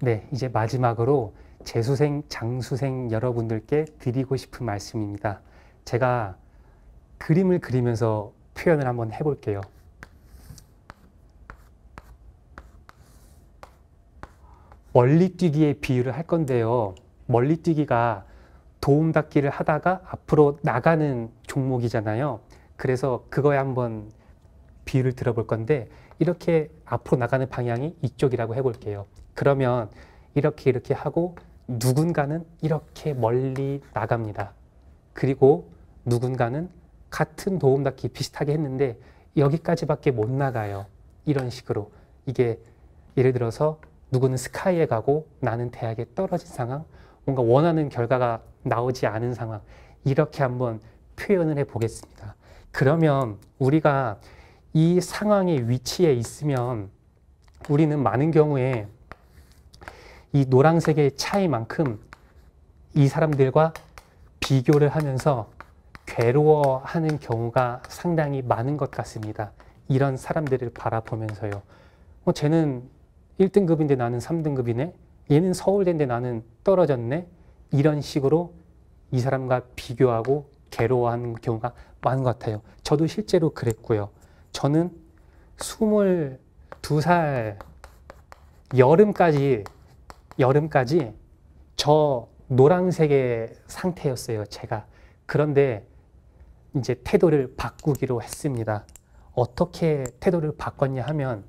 네, 이제 마지막으로 재수생, 장수생 여러분들께 드리고 싶은 말씀입니다. 제가 그림을 그리면서 표현을 한번 해볼게요. 멀리 뛰기의 비유를 할 건데요. 멀리 뛰기가 도움닫기를 하다가 앞으로 나가는 종목이잖아요. 그래서 그거에 한번 비유를 들어볼 건데 이렇게 앞으로 나가는 방향이 이쪽이라고 해볼게요. 그러면 이렇게 이렇게 하고 누군가는 이렇게 멀리 나갑니다. 그리고 누군가는 같은 도움 닫기 비슷하게 했는데 여기까지밖에 못 나가요. 이런 식으로 이게 예를 들어서 누구는 스카이에 가고 나는 대학에 떨어진 상황, 뭔가 원하는 결과가 나오지 않은 상황 이렇게 한번 표현을 해 보겠습니다. 그러면 우리가 이 상황의 위치에 있으면 우리는 많은 경우에 이 노란색의 차이만큼 이 사람들과 비교를 하면서 괴로워하는 경우가 상당히 많은 것 같습니다. 이런 사람들을 바라보면서요. 어, 쟤는 1등급인데 나는 3등급이네. 얘는 서울대인데 나는 떨어졌네. 이런 식으로 이 사람과 비교하고 괴로워하는 경우가 많은 것 같아요. 저도 실제로 그랬고요. 저는 22살 여름까지 여름까지 저 노란색의 상태였어요, 제가. 그런데 이제 태도를 바꾸기로 했습니다. 어떻게 태도를 바꿨냐 하면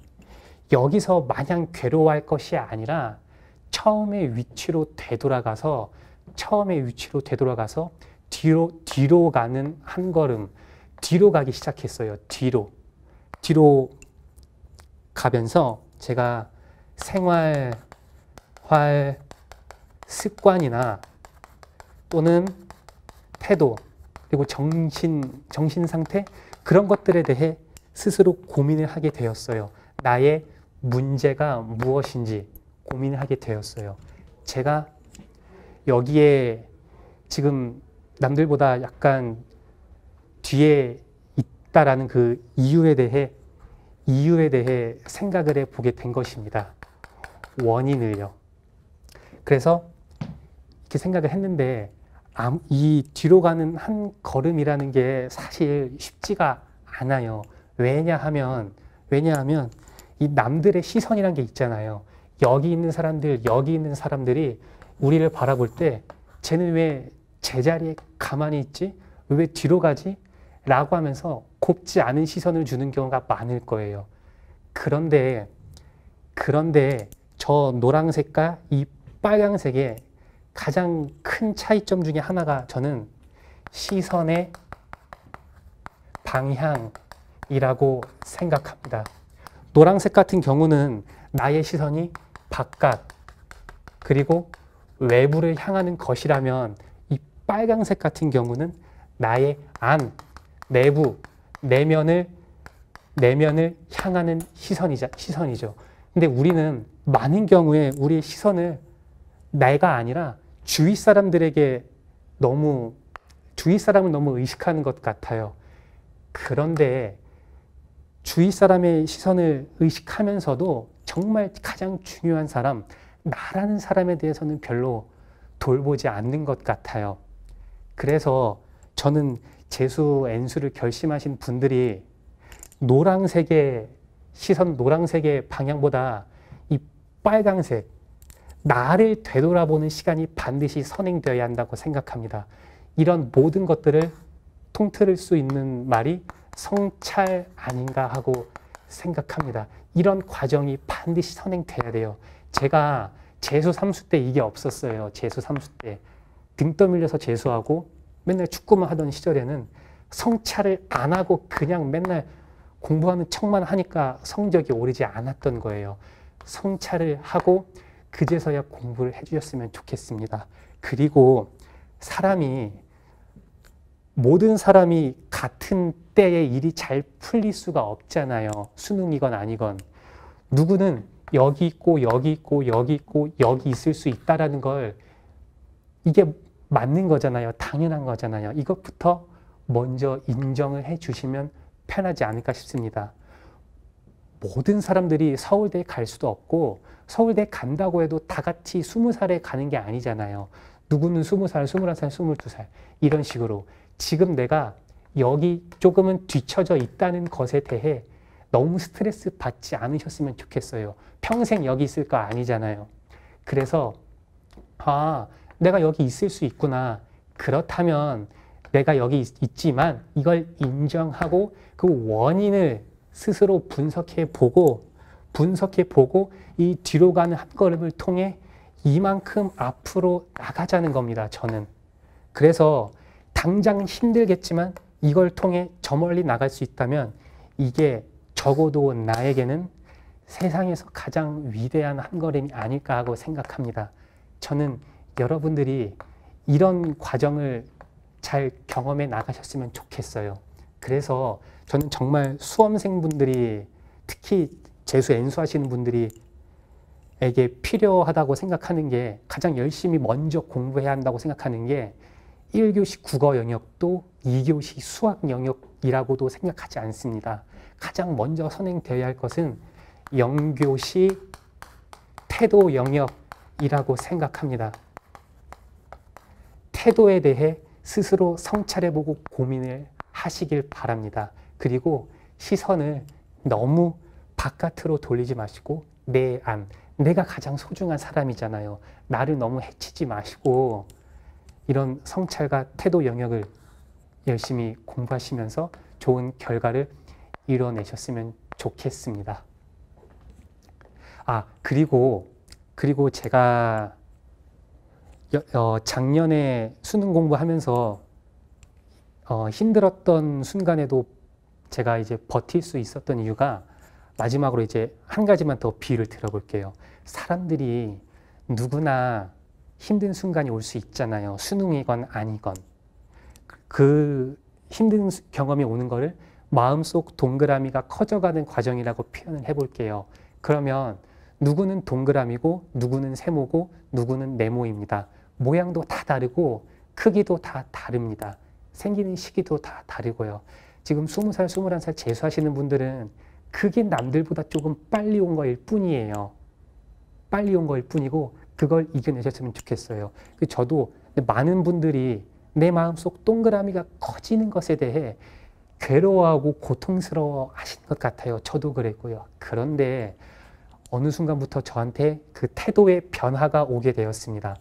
여기서 마냥 괴로워할 것이 아니라 처음의 위치로 되돌아가서 처음의 위치로 되돌아가서 뒤로 뒤로 가는 한 걸음 뒤로 가기 시작했어요. 뒤로 뒤로 가면서 제가 생활 활 습관이나 또는 태도 그리고 정신 정신 상태 그런 것들에 대해 스스로 고민을 하게 되었어요. 나의 문제가 무엇인지 고민을 하게 되었어요. 제가 여기에 지금 남들보다 약간 뒤에 있다라는 그 이유에 대해 이유에 대해 생각을 해 보게 된 것입니다. 원인을요. 그래서 이렇게 생각을 했는데 이 뒤로 가는 한 걸음이라는 게 사실 쉽지가 않아요. 왜냐하면 왜냐하면 이 남들의 시선이란 게 있잖아요. 여기 있는 사람들, 여기 있는 사람들이 우리를 바라볼 때 쟤는 왜 제자리에 가만히 있지? 왜 뒤로 가지? 라고 하면서 곱지 않은 시선을 주는 경우가 많을 거예요. 그런데 그런데 저 노란색과 이 빨강색의 가장 큰 차이점 중에 하나가 저는 시선의 방향이라고 생각합니다. 노란색 같은 경우는 나의 시선이 바깥 그리고 외부를 향하는 것이라면 이 빨강색 같은 경우는 나의 안, 내부, 내면을 내면을 향하는 시선이자 시선이죠. 근데 우리는 많은 경우에 우리의 시선을 내가 아니라 주위 사람들에게 너무 주위 사람을 너무 의식하는 것 같아요. 그런데 주위 사람의 시선을 의식하면서도 정말 가장 중요한 사람, 나라는 사람에 대해서는 별로 돌보지 않는 것 같아요. 그래서 저는 재수 N수를 결심하신 분들이 노랑색의 시선, 노랑색의 방향보다 이 빨강색, 나를 되돌아보는 시간이 반드시 선행되어야 한다고 생각합니다. 이런 모든 것들을 통틀을 수 있는 말이 성찰 아닌가 하고 생각합니다. 이런 과정이 반드시 선행돼야 돼요. 제가 재수 삼수 때 이게 없었어요. 재수 삼수 때. 등 떠밀려서 재수하고 맨날 축구만 하던 시절에는 성찰을 안 하고 그냥 맨날 공부하는 척만 하니까 성적이 오르지 않았던 거예요. 성찰을 하고 그제서야 공부를 해주셨으면 좋겠습니다. 그리고 사람이 모든 사람이 같은 때에 일이 잘 풀릴 수가 없잖아요. 수능이건 아니건. 누구는 여기 있고 여기 있고 여기 있고 여기 있을 수 있다라는 걸 이게 맞는 거잖아요. 당연한 거잖아요. 이것부터 먼저 인정을 해 주시면 편하지 않을까 싶습니다. 모든 사람들이 서울대에 갈 수도 없고 서울대 간다고 해도 다 같이 스무 살에 가는 게 아니잖아요. 누구는 스무 살, 스물한 살, 스물두 살 이런 식으로 지금 내가 여기 조금은 뒤쳐져 있다는 것에 대해 너무 스트레스 받지 않으셨으면 좋겠어요. 평생 여기 있을 거 아니잖아요. 그래서 아 내가 여기 있을 수 있구나. 그렇다면 내가 여기 있, 지만 이걸 인정하고 그 원인을 스스로 분석해 보고 분석해 보고 이 뒤로 가는 한 걸음을 통해 이만큼 앞으로 나가자는 겁니다. 저는. 그래서 당장 힘들겠지만 이걸 통해 저 멀리 나갈 수 있다면 이게 적어도 나에게는 세상에서 가장 위대한 한 걸음이 아닐까 하고 생각합니다. 저는 여러분들이 이런 과정을 잘 경험해 나가셨으면 좋겠어요. 그래서 저는 정말 수험생분들이 특히 재수 엔수 하시는 분들이 에게 필요하다고 생각하는 게 가장 열심히 먼저 공부해야 한다고 생각하는 게 1교시 국어 영역도 2교시 수학 영역이라고도 생각하지 않습니다. 가장 먼저 선행되어야 할 것은 0교시 태도 영역이라고 생각합니다. 태도에 대해 스스로 성찰해보고 고민을 하시길 바랍니다. 그리고 시선을 너무 바깥으로 돌리지 마시고 내 안, 내가 가장 소중한 사람이잖아요. 나를 너무 해치지 마시고 이런 성찰과 태도 영역을 열심히 공부하시면서 좋은 결과를 이뤄내셨으면 좋겠습니다. 아, 그리고, 그리고 제가 어, 작년에 수능 공부하면서 어, 힘들었던 순간에도 제가 이제 버틸 수 있었던 이유가 마지막으로 이제 한 가지만 더 비유를 들어볼게요. 사람들이 누구나 힘든 순간이 올 수 있잖아요. 수능이건 아니건. 그 힘든 경험이 오는 거를 마음속 동그라미가 커져가는 과정이라고 표현을 해볼게요. 그러면 누구는 동그라미고 누구는 세모고 누구는 네모입니다. 모양도 다 다르고 크기도 다 다릅니다. 생기는 시기도 다 다르고요. 지금 20살, 21살 재수하시는 분들은 그게 남들보다 조금 빨리 온 거일 뿐이에요. 빨리 온 거일 뿐이고 그걸 이겨내셨으면 좋겠어요. 그 저도 많은 분들이 내 마음속 동그라미가 커지는 것에 대해 괴로워하고 고통스러워 하신 것 같아요. 저도 그랬고요. 그런데 어느 순간부터 저한테 그 태도의 변화가 오게 되었습니다.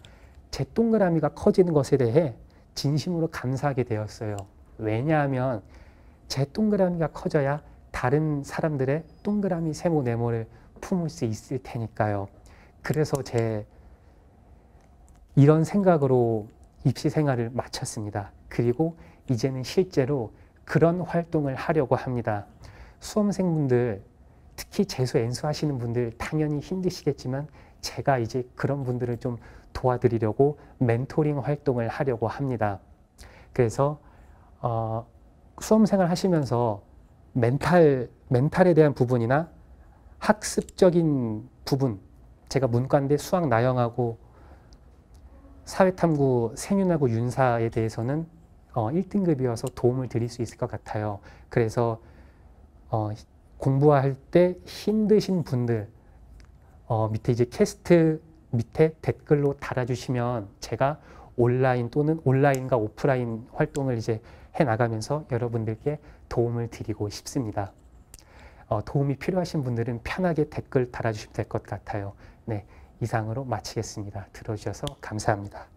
제 동그라미가 커지는 것에 대해 진심으로 감사하게 되었어요. 왜냐하면 제 동그라미가 커져야 다른 사람들의 동그라미 세모 네모를 품을 수 있을 테니까요. 그래서 제 이런 생각으로 입시 생활을 마쳤습니다. 그리고 이제는 실제로 그런 활동을 하려고 합니다. 수험생분들 특히 재수 엔수 하시는 분들 당연히 힘드시겠지만 제가 이제 그런 분들을 좀 도와드리려고 멘토링 활동을 하려고 합니다. 그래서 어, 수험생활 하시면서 멘탈 멘탈에 대한 부분이나 학습적인 부분 제가 문과인데 수학 나영하고 사회탐구 생윤하고 윤사에 대해서는 어, 1등급이어서 도움을 드릴 수 있을 것 같아요. 그래서 어, 공부할 때 힘드신 분들 어, 밑에 이제 캐스트 밑에 댓글로 달아주시면 제가 온라인 또는 온라인과 오프라인 활동을 이제 해 나가면서 여러분들께 도움을 드리고 싶습니다. 어, 도움이 필요하신 분들은 편하게 댓글 달아주시면 될 것 같아요. 네, 이상으로 마치겠습니다. 들어주셔서 감사합니다.